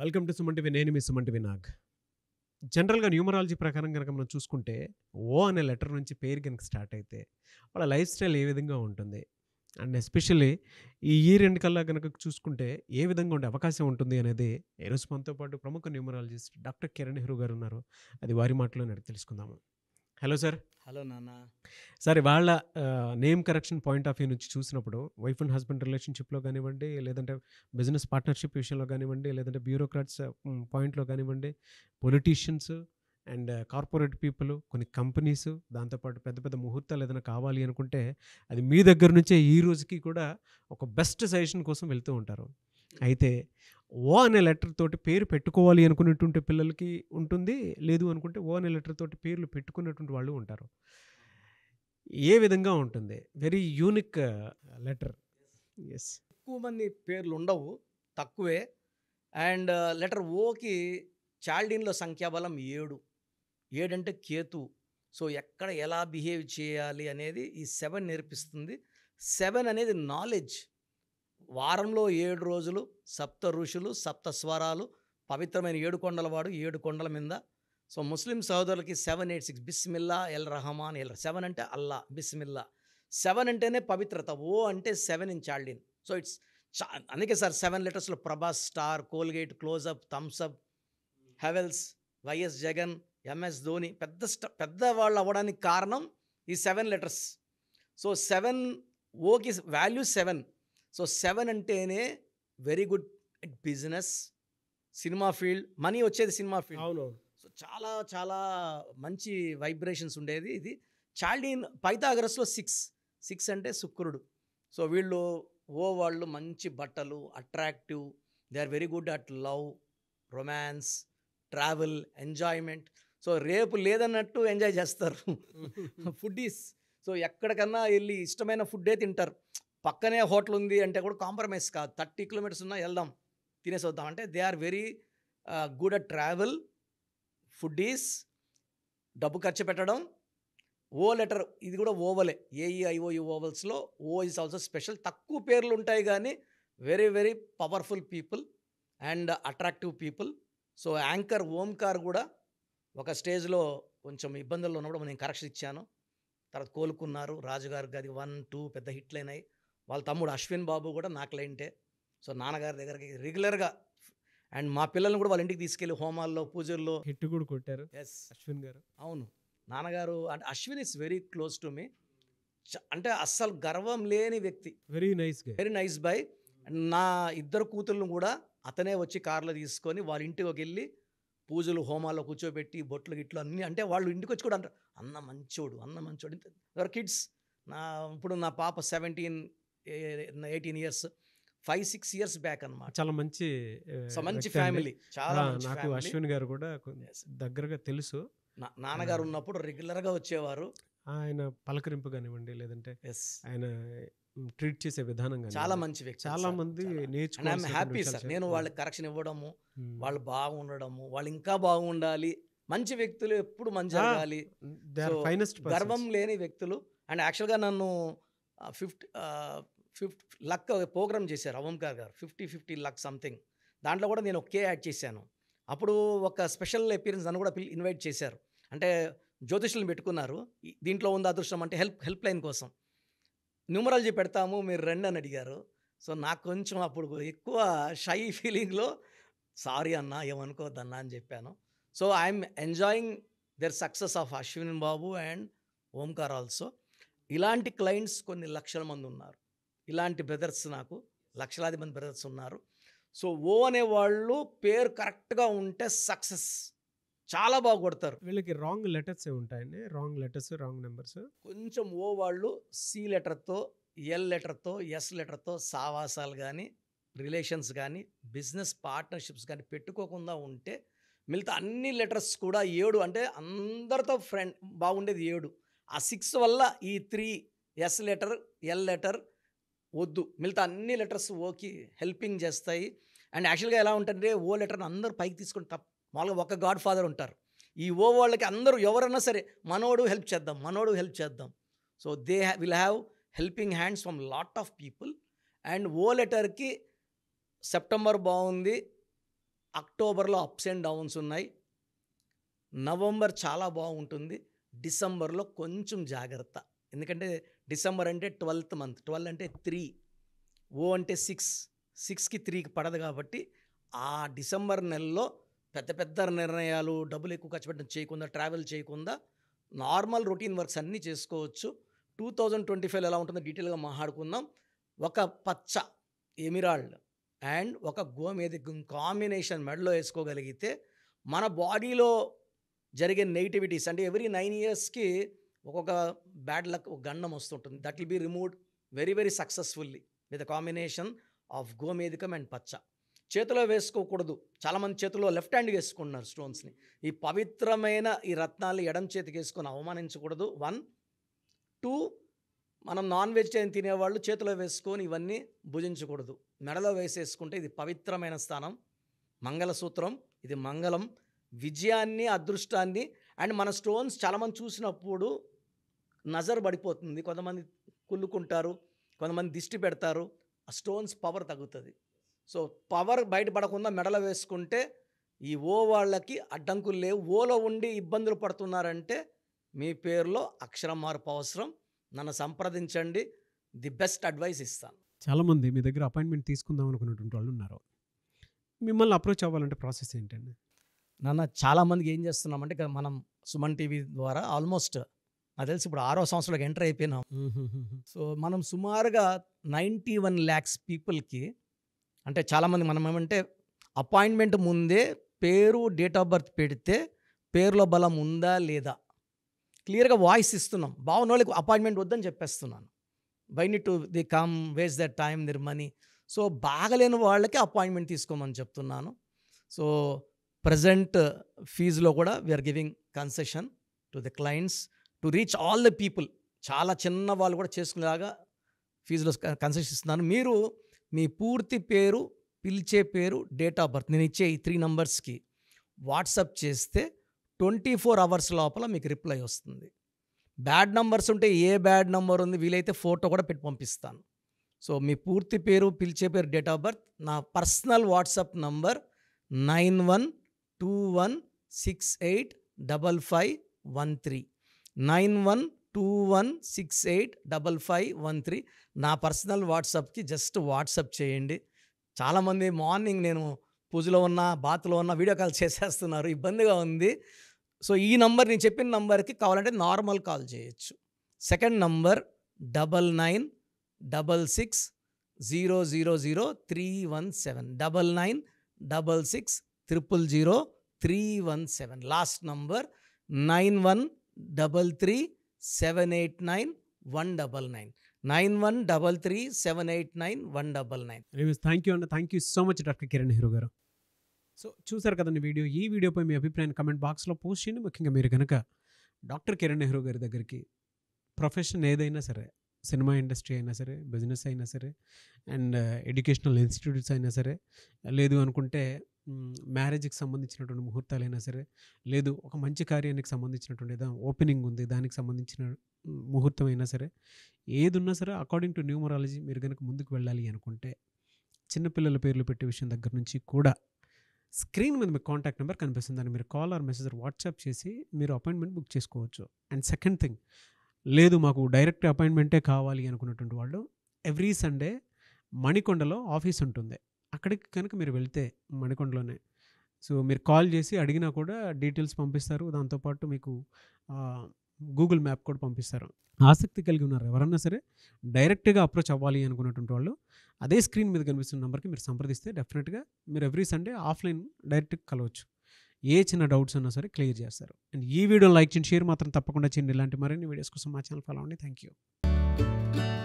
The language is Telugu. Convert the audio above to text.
వెల్కమ్ టు సుమంటివి నేను మీ సుమంటివి నాగ్ జనరల్గా న్యూమరాలజీ ప్రకారం కనుక మనం చూసుకుంటే ఓ అనే లెటర్ నుంచి పేరు కనుక స్టార్ట్ అయితే వాళ్ళ లైఫ్ స్టైల్ ఏ విధంగా ఉంటుంది అండ్ ఎస్పెషల్లీ ఈ ఈ రెండు కల్లా కనుక చూసుకుంటే ఏ విధంగా ఉండే అవకాశం ఉంటుంది అనేది ఈరోజు మనతో పాటు ప్రముఖ న్యూమరాలజిస్ట్ డాక్టర్ కిరణ్ నెహ్రూ గారు ఉన్నారు అది వారి మాటలో తెలుసుకుందాము హలో సార్ హలో నాన్న సార్ వాళ్ళ name correction point of view నుంచి చూసినప్పుడు వైఫ్ అండ్ హస్బెండ్ రిలేషన్షిప్లో కానివ్వండి లేదంటే బిజినెస్ పార్ట్నర్షిప్ విషయంలో కానివ్వండి లేదంటే బ్యూరోక్రాట్స్ పాయింట్లో కానివ్వండి పొలిటీషియన్స్ అండ్ కార్పొరేట్ పీపుల్ కొన్ని కంపెనీస్ దాంతోపాటు పెద్ద పెద్ద ముహూర్తాలు ఏదైనా కావాలి అనుకుంటే అది మీ దగ్గర నుంచే ఈ రోజుకి కూడా ఒక బెస్ట్ సజెషన్ కోసం వెళ్తూ ఉంటారు అయితే ఓ అనే లెటర్ తోటి పేరు పెట్టుకోవాలి అనుకునేటువంటి పిల్లలకి ఉంటుంది లేదు అనుకుంటే ఓ అనే లెటర్ తోటి పేర్లు పెట్టుకునేటువంటి వాళ్ళు ఉంటారు ఏ విధంగా ఉంటుంది వెరీ యూనిక్ లెటర్ ఎస్ ఎక్కువ మంది పేర్లు ఉండవు తక్కువే అండ్ లెటర్ ఓకి చాల్డీన్లో సంఖ్యాబలం ఏడు ఏడంటే కేతు సో ఎక్కడ ఎలా బిహేవ్ చేయాలి అనేది ఈ సెవెన్ నేర్పిస్తుంది సెవెన్ అనేది నాలెడ్జ్ వారంలో ఏడు రోజులు సప్త ఋషులు సప్త స్వరాలు పవిత్రమైన ఏడు వాడు ఏడు కొండల మీద సో ముస్లిం సోదరులకి సెవెన్ ఎయిట్ సిక్స్ బిస్మిల్లా ఎల్ రహమాన్ ఎల్ సెవెన్ అంటే అల్లా బిస్మిల్లా సెవెన్ అంటేనే పవిత్రత ఓ అంటే seven in Chaldean so it's చా అందుకే సార్ సెవెన్ లెటర్స్లో Prabhas star Colgate Closeup Thums Up Havells Y S Jagan M S Dhoni పెద్ద స్ట పెద్ద వాళ్ళు అవ్వడానికి కారణం ఈ సెవెన్ లెటర్స్ సో సెవెన్ ఓకి వాల్యూ సెవెన్ సో సెవెన్ అంటేనే very good at business cinema field money వచ్చేది సినిమా ఫీల్డ్ అవును సో చాలా చాలా మంచి వైబ్రేషన్స్ ఉండేది ఇది ఇన్ పైతాగరస్లో సిక్స్ సిక్స్ అంటే శుక్రుడు సో వీళ్ళు ఓ వాళ్ళు మంచి బట్టలు attractive they are very good at love romance travel enjoyment so రేపు లేదన్నట్టు ఎంజాయ్ చేస్తారు ఫుడ్ ఈస్ సో ఎక్కడికన్నా వెళ్ళి ఇష్టమైన ఫుడ్డే తింటారు పక్కనే హోటల్ ఉంది అంటే కూడా కాంప్రమైజ్ కాదు థర్టీ కిలోమీటర్స్ ఉన్నా వెళ్దాం తినేసి వద్దాం అంటే they are very good at travel food is డబ్బు ఖర్చు పెట్టడం ఓ లెటర్ ఇది కూడా ఓవలే ఏఈఐఓయు ఓవల్స్లో ఓ ఈజ్ ఆల్సో స్పెషల్ తక్కువ పేర్లు ఉంటాయి కానీ very very powerful people and attractive people so anchor Omkar కూడా ఒక స్టేజ్లో కొంచెం ఇబ్బందుల్లో ఉన్నప్పుడు నేను కరెక్షన్ ఇచ్చాను తర్వాత కోలుకున్నారు రాజుగారు అది వన్ టూ పెద్ద హిట్లు అయినాయి వాళ్ళ తమ్ముడు అశ్విన్ బాబు కూడా నా క్లయింటే సో నాన్నగారి దగ్గరికి రెగ్యులర్గా అండ్ మా పిల్లల్ని కూడా వాళ్ళ ఇంటికి తీసుకెళ్ళి హోమాల్లో పూజల్లో హిట్ కూడా కొట్టారు ఎస్ అశ్విన్ గారు అవును నాన్నగారు అంటే Ashwin is very close to me అంటే అస్సలు గర్వం లేని వ్యక్తి very nice very nice by నా ఇద్దరు కూతుళ్ళను కూడా అతనే వచ్చి కార్లో తీసుకొని వాళ్ళ ఇంటికి వెళ్ళి పూజలు హోమాల్లో కూర్చోబెట్టి బొట్లు గిట్లు అన్నీ అంటే వాళ్ళు ఇంటికి వచ్చి కూడా అంటారు అన్న మంచోడు అన్న మంచోడు కిడ్స్ నా ఇప్పుడు నా పాప seventeen eighteen years five six years back అనమాట చాలా మంచి మంచి ఫ్యామిలీ చాలా నాకు అశ్విన్ గారు కూడా దగ్గరగా తెలుసు నాన్నగారు ఉన్నప్పుడు రెగ్యులర్ గా వచ్చేవారు ఆయన పలకరింపు కానివ్వండి లేదంటే ఆయన ట్రీట్ చేసే విధానం చాలా మంచి వ్యక్తి చాలా మంది హ్యాపీ సార్ నేను వాళ్ళకి కరెక్షన్ ఇవ్వడము వాళ్ళు బాగుండడము వాళ్ళు ఇంకా బాగుండాలి మంచి వ్యక్తులు ఎప్పుడు మంచి గర్వం లేని వ్యక్తులు అండ్ యాక్చువల్గా నన్ను ఫిఫ్త్ ఫిఫ్త్ లక్ ప్రోగ్రామ్ చేశారు అవంకార్ గారు ఫిఫ్టీ ఫిఫ్టీ లక్ సంథింగ్ దాంట్లో కూడా నేను ఒకే యాడ్ చేశాను అప్పుడు ఒక స్పెషల్ అపీరెన్స్ నన్ను కూడా ఇన్వైట్ చేశారు అంటే జ్యోతిష్యులను పెట్టుకున్నారు దీంట్లో ఉంది అదృష్టం అంటే హెల్ప్ హెల్ప్ లైన్ కోసం న్యూమరాలజీ పెడతాము మీరు రండి అని అడిగారు సో నాకు కొంచెం అప్పుడు ఎక్కువ షై ఫీలింగ్లో సారీ అన్న ఏమనుకోవద్దన్నా అని చెప్పాను so I'm enjoying their success of Ashwin Babu and Omkar also ఇలాంటి క్లయింట్స్ కొన్ని లక్షల మంది ఉన్నారు ఇలాంటి బ్రదర్స్ నాకు లక్షలాది మంది బ్రదర్స్ ఉన్నారు సో ఓ అనేవాళ్ళు పేరు కరెక్ట్గా ఉంటే సక్సెస్ చాలా బాగా కొడతారు వీళ్ళకి రాంగ్ లెటర్స్ ఉంటాయండి రాంగ్ లెటర్స్ రాంగ్ నెంబర్స్ కొంచెం ఓ వాళ్ళు సి లెటర్తో ఎల్ లెటర్తో ఎస్ లెటర్తో సావాసాలు కానీ రిలేషన్స్ కానీ బిజినెస్ పార్ట్నర్షిప్స్ కానీ పెట్టుకోకుండా ఉంటే మిగతా అన్ని లెటర్స్ కూడా ఏడు అంటే అందరితో ఫ్రెండ్ బాగుండేది ఏడు ఆ సిక్స్ వల్ల ఈ three S letter L letter వద్దు మిగతా అన్ని లెటర్స్ ఓకి హెల్పింగ్ చేస్తాయి అండ్ యాక్చువల్గా ఎలా ఉంటుందంటే ఓ లెటర్ని అందరూ పైకి తీసుకుని తప్ప మామూలుగా ఒక గాడ్ ఫాదర్ ఉంటారు ఈ ఓ వాళ్ళకి అందరూ ఎవరైనా సరే మనోడు హెల్ప్ చేద్దాం మనోడు హెల్ప్ చేద్దాం so they will have helping hands from lot of people and O లెటర్కి సెప్టెంబర్ బాగుంది అక్టోబర్లో అప్స్ అండ్ డౌన్స్ ఉన్నాయి నవంబర్ చాలా బాగుంటుంది డిసెంబర్లో కొంచెం జాగ్రత్త ఎందుకంటే డిసెంబర్ అంటే ట్వెల్త్ మంత్ ట్వెల్వ్ అంటే త్రీ ఓ అంటే సిక్స్ సిక్స్కి త్రీకి పడదు కాబట్టి ఆ డిసెంబర్ నెలలో పెద్ద పెద్ద నిర్ణయాలు డబ్బులు ఎక్కువ ఖర్చు పెట్టడం చేయకుండా ట్రావెల్ చేయకుండా నార్మల్ రొటీన్ వర్క్స్ అన్నీ చేసుకోవచ్చు టూ థౌజండ్ ట్వంటీ ఫైవ్ ఎలా ఉంటుందో డీటెయిల్గా మాట్లాడుకుందాం ఒక పచ్చ ఎమిరాల్డ్ అండ్ ఒక గోమేది కాంబినేషన్ మెడలో వేసుకోగలిగితే మన బాడీలో జరిగే నెగిటివిటీస్ అంటే ఎవ్రీ నైన్ ఇయర్స్కి ఒక్కొక్క బ్యాడ్ లక్ ఒక గండం వస్తుంటుంది that will be removed very very successfully with combination of గోమేదికం అండ్ పచ్చ చేతిలో వేసుకోకూడదు చాలామంది చేతిలో లెఫ్ట్ హ్యాండ్ వేసుకుంటున్నారు స్టోన్స్ని ఈ పవిత్రమైన ఈ రత్నాలు ఎడం చేతికి వేసుకొని అవమానించకూడదు వన్ టూ మనం నాన్ వెజిటేరియన్ తినేవాళ్ళు చేతిలో వేసుకొని ఇవన్నీ భుజించకూడదు మెడలో వేసేసుకుంటే ఇది పవిత్రమైన స్థానం మంగళసూత్రం ఇది మంగళం విజయాన్ని అదృష్టాన్ని అండ్ మన స్టోన్స్ చాలామంది చూసినప్పుడు నజర్ పడిపోతుంది కొంతమంది కుళ్ళుకుంటారు కొంతమంది దిష్టి పెడతారు ఆ స్టోన్స్ పవర్ తగ్గుతుంది సో పవర్ బయటపడకుండా మెడలో వేసుకుంటే ఈ ఓ వాళ్ళకి అడ్డంకులు లేవు ఓలో ఉండి ఇబ్బందులు పడుతున్నారంటే మీ పేరులో అక్షరం మార్పు అవసరం నన్ను సంప్రదించండి ది బెస్ట్ అడ్వైస్ ఇస్తాను చాలామంది మీ దగ్గర అపాయింట్మెంట్ తీసుకుందాం అనుకున్నటువంటి వాళ్ళు ఉన్నారు మిమ్మల్ని అప్రోచ్ అవ్వాలంటే ప్రాసెస్ ఏంటండి నాన్న చాలామందికి ఏం చేస్తున్నామంటే మనం సుమన్ టీవీ ద్వారా ఆల్మోస్ట్ నాకు తెలిసి ఇప్పుడు ఆరో సంవత్సరాలకు ఎంటర్ అయిపోయినాం సో మనం సుమారుగా నైంటీ వన్ ల్యాక్స్ పీపుల్కి అంటే చాలామంది మనం ఏమంటే అపాయింట్మెంట్ ముందే పేరు డేట్ ఆఫ్ బర్త్ పెడితే పేరులో బలం ఉందా లేదా క్లియర్గా వాయిస్ ఇస్తున్నాం బాగున్న వాళ్ళకి అపాయింట్మెంట్ వద్దని చెప్పేస్తున్నాను why need to the come waste that time their money so బాగలేని వాళ్ళకి అపాయింట్మెంట్ తీసుకోమని చెప్తున్నాను సో ప్రజెంట్ ఫీజులో కూడా we're giving concession to the clients to reach all the people చాలా చిన్న వాళ్ళు కూడా చేసుకునేలాగా ఫీజులో కన్సెషన్ ఇస్తున్నాను మీరు మీ పూర్తి పేరు పిలిచే పేరు డేట్ ఆఫ్ బర్త్ నేను ఇచ్చే ఈ త్రీ నంబర్స్కి వాట్సప్ చేస్తే ట్వంటీ ఫోర్ అవర్స్ లోపల మీకు రిప్లై వస్తుంది బ్యాడ్ నంబర్స్ ఉంటే ఏ బ్యాడ్ నంబర్ ఉంది వీలైతే ఫోటో కూడా పెట్టి పంపిస్తాను సో మీ పూర్తి పేరు పిలిచే పేరు డేట్ ఆఫ్ బర్త్ నా personal WhatsApp number nine one two one six eight double five one three nine one two one six eight double five one three నా పర్సనల్ వాట్సాప్కి జస్ట్ వాట్సాప్ చేయండి చాలామంది మార్నింగ్ నేను పూజలో ఉన్న బాత్లో ఉన్న వీడియో కాల్ చేసేస్తున్నారు ఇబ్బందిగా ఉంది సో ఈ నంబర్ నేను చెప్పిన నంబర్కి కావాలంటే నార్మల్ కాల్ చేయొచ్చు second number double nine double six zero zero zero three one seven double nine double six triple zero three one seven last number nine one double three seven eight nine one double nine nine one double three seven eight nine one double nine thank you అండి thank you so much doctor Kiran hero గారు సో చూసారు కదండి వీడియో ఈ వీడియోపై మీ అభిప్రాయం కమెంట్ బాక్స్లో పోస్ట్ చేయండి ముఖ్యంగా మీరు కనుక డాక్టర్ కిరణ్ నెహ్రూ గారి దగ్గరికి ప్రొఫెషన్ ఏదైనా సరే సినిమా ఇండస్ట్రీ అయినా సరే బిజినెస్ అయినా సరే అండ్ ఎడ్యుకేషనల్ ఇన్స్టిట్యూట్స్ అయినా సరే లేదు అనుకుంటే మ్యారేజ్కి సంబంధించినటువంటి ముహూర్తాలైనా సరే లేదు ఒక మంచి కార్యానికి సంబంధించినటువంటి ఓపెనింగ్ ఉంది దానికి సంబంధించిన ముహూర్తం అయినా సరే ఏది ఉన్నా సరే అకార్డింగ్ టు న్యూమరాలజీ మీరు కనుక ముందుకు వెళ్ళాలి అనుకుంటే చిన్నపిల్లల పేర్లు పెట్టే విషయం దగ్గర నుంచి కూడా స్క్రీన్ మీద మీకు కాంటాక్ట్ నెంబర్ కనిపిస్తుంది దాన్ని మీరు కాల్ ఆర్ మెసేజ్ వాట్సాప్ చేసి మీరు అపాయింట్మెంట్ బుక్ చేసుకోవచ్చు అండ్ సెకండ్ థింగ్ లేదు మాకు డైరెక్ట్ అపాయింట్మెంటే కావాలి అనుకున్నటువంటి వాళ్ళు ఎవ్రీ సండే మణికొండలో ఆఫీస్ ఉంటుంది అక్కడికి కనుక మీరు వెళ్తే మణికొండలోనే సో మీరు కాల్ చేసి అడిగినా కూడా డీటెయిల్స్ పంపిస్తారు దాంతోపాటు మీకు గూగుల్ మ్యాప్ కూడా పంపిస్తారు ఆసక్తి కలిగి ఉన్నారు ఎవరన్నా సరే డైరెక్ట్గా అప్రోచ్ అవ్వాలి అనుకున్నటువంటి వాళ్ళు అదే స్క్రీన్ మీద కనిపిస్తున్న నెంబర్కి మీరు సంప్రదిస్తే డెఫినెట్గా మీరు ఎవ్రీ సండే ఆఫ్లైన్ డైరెక్ట్గా కలవచ్చు ఏ చిన్న డౌట్స్ ఉన్నా సరే క్లియర్ చేస్తారు అండ్ ఈ వీడియో లైక్ చేయండి షేర్ మాత్రం తప్పకుండా చేయండి ఇలాంటి మరిన్ని వీడియోస్ కోసం మా ఛానల్ ఫాలో అవ్వండి థ్యాంక్ యూ